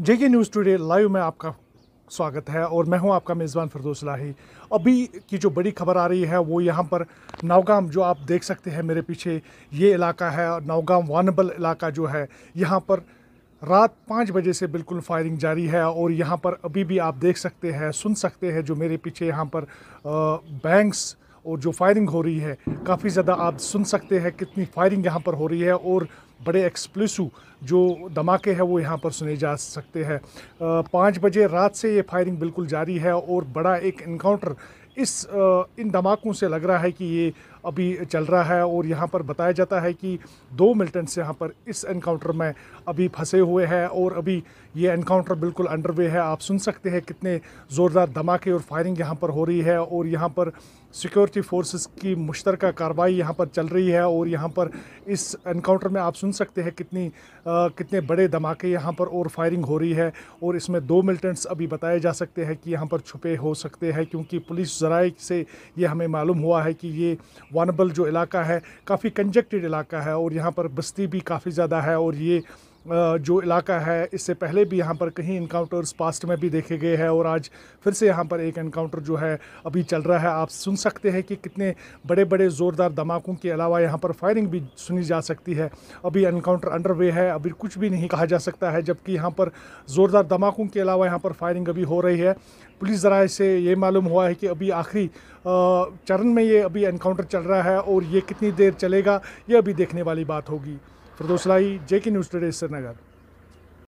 जेके news today live में आपका स्वागत है और मैं हूं आपका मेज़बान फरदोस लाही अभी की जो बड़ी खबर आ रही है वो यहाँ पर नौगाम जो आप देख सकते हैं मेरे पीछे ये इलाका है नौगाम वानबल इलाका जो है यहाँ पर रात पाँच बजे से बिल्कुल फायरिंग जारी है और यहाँ पर अभी भी आप देख सकते हैं सुन सकते हैं जो मेरे पीछे यहाँ पर बैंक्स और जो फायरिंग हो रही है काफ़ी ज़्यादा आप सुन सकते हैं कितनी फायरिंग यहाँ पर हो रही है और बड़े एक्सप्लेसिव जो धमाके हैं वो यहाँ पर सुने जा सकते हैं पाँच बजे रात से ये फायरिंग बिल्कुल जारी है और बड़ा एक इनकाउंटर इस इन धमाकों से लग रहा है कि ये अभी चल रहा है और यहाँ पर बताया जाता है कि दो मिलिटेंट्स यहाँ पर इस एनकाउंटर में अभी फंसे हुए हैं और अभी ये एनकाउंटर बिल्कुल अंडरवे है आप सुन सकते हैं कितने ज़ोरदार धमाके और फायरिंग यहाँ पर हो रही है और यहाँ पर सिक्योरिटी फोर्सेस की मुश्तर कार्रवाई यहाँ पर चल रही है और यहाँ पर इस एनकाउंटर में आप सुन सकते हैं कितनी आ, कितने बड़े धमाके यहाँ पर और फायरिंग हो रही है और इसमें दो मिलिटेंट्स अभी बताए जा सकते हैं कि यहाँ पर छुपे हो सकते हैं क्योंकि पुलिस जराए से ये हमें मालूम हुआ है कि ये वानबल जो इलाका है काफ़ी कंजक्टेड इलाका है और यहाँ पर बस्ती भी काफ़ी ज़्यादा है और ये जो इलाका है इससे पहले भी यहाँ पर कहीं इनकाउंटर्स पास्ट में भी देखे गए हैं और आज फिर से यहाँ पर एक इनकाउंटर जो है अभी चल रहा है आप सुन सकते हैं कि कितने बड़े बड़े ज़ोरदार धमाकों के अलावा यहाँ पर फायरिंग भी सुनी जा सकती है अभी इनकाउंटर वे है अभी कुछ भी नहीं कहा जा सकता है जबकि यहाँ पर ज़ोरदार धमाकों के अलावा यहाँ पर फायरिंग अभी हो रही है पुलिस ज़रा से ये मालूम हुआ है कि अभी आखिरी चरण में ये अभी इनकाउंटर चल रहा है और ये कितनी देर चलेगा ये अभी देखने वाली बात होगी फिरदोस लाई जेके न्यूज टुडे श्रीनगर